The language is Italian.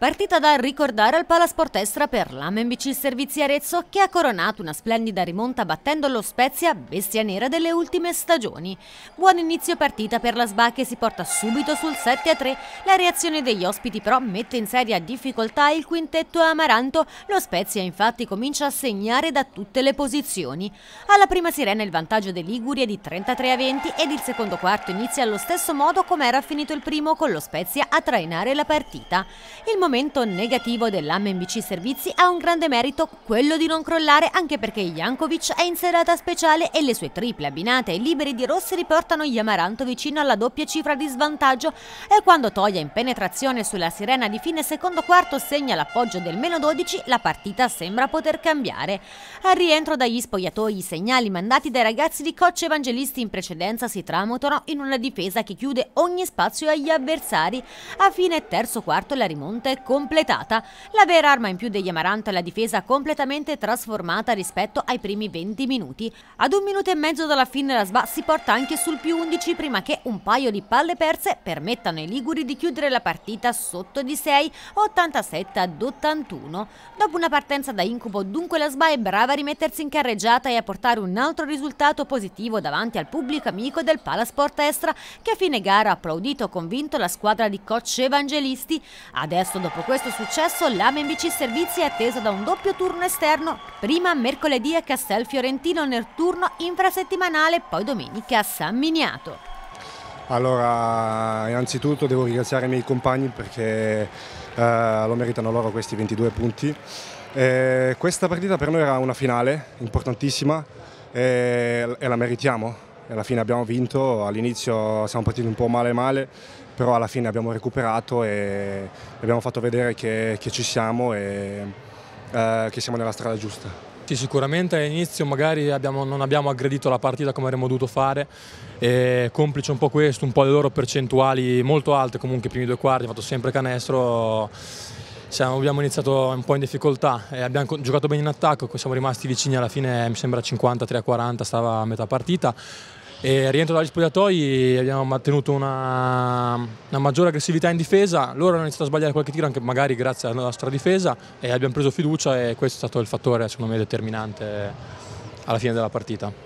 Partita da ricordare al Palasport Estra per l'AMBC Servizi Arezzo che ha coronato una splendida rimonta battendo lo Spezia, bestia nera delle ultime stagioni. Buon inizio partita per la SBA che si porta subito sul 7-3. La reazione degli ospiti però mette in seria difficoltà il quintetto amaranto. Lo Spezia infatti comincia a segnare da tutte le posizioni. Alla prima sirena il vantaggio dei Liguri è di 33 20 ed il secondo quarto inizia allo stesso modo come era finito il primo con lo Spezia a trainare la partita. Il momento negativo dell'MBC Servizi ha un grande merito, quello di non crollare anche perché Jankovic è in serata speciale e le sue triple abbinate e liberi di Rossi riportano gli Amaranto vicino alla doppia cifra di svantaggio e quando toglie in penetrazione sulla sirena di fine secondo quarto segna l'appoggio del meno 12 la partita sembra poter cambiare. Al rientro dagli spogliatoi i segnali mandati dai ragazzi di Coach Evangelisti in precedenza si tramutano in una difesa che chiude ogni spazio agli avversari. A fine terzo quarto la rimonta è completata. La vera arma in più degli Amaranto è la difesa completamente trasformata rispetto ai primi 20 minuti. Ad un minuto e mezzo dalla fine la Sba si porta anche sul più 11 prima che un paio di palle perse permettano ai Liguri di chiudere la partita sotto di 6, 87 ad 81. Dopo una partenza da incubo dunque la Sba è brava a rimettersi in carreggiata e a portare un altro risultato positivo davanti al pubblico amico del Palasport Estra che a fine gara ha applaudito convinto la squadra di coach Evangelisti. Adesso dopo Dopo questo successo, l'AMA MBC Servizi è attesa da un doppio turno esterno, prima mercoledì a Castel Fiorentino nel turno infrasettimanale, poi domenica a San Miniato. Allora, innanzitutto devo ringraziare i miei compagni perché eh, lo meritano loro questi 22 punti. Eh, questa partita per noi era una finale importantissima e, e la meritiamo alla fine abbiamo vinto, all'inizio siamo partiti un po' male male, però alla fine abbiamo recuperato e abbiamo fatto vedere che, che ci siamo e eh, che siamo nella strada giusta. Sì, sicuramente all'inizio magari abbiamo, non abbiamo aggredito la partita come avremmo dovuto fare, e complice un po' questo, un po' le loro percentuali molto alte comunque i primi due quarti, fatto sempre canestro, siamo, abbiamo iniziato un po' in difficoltà, e abbiamo giocato bene in attacco, siamo rimasti vicini alla fine mi sembra 53-40, stava a metà partita, e rientro dagli spogliatoi abbiamo mantenuto una, una, maggiore aggressività in difesa, loro hanno iniziato a sbagliare qualche tiro anche magari grazie alla nostra difesa e abbiamo preso fiducia e questo è stato il fattore secondo me determinante alla fine della partita.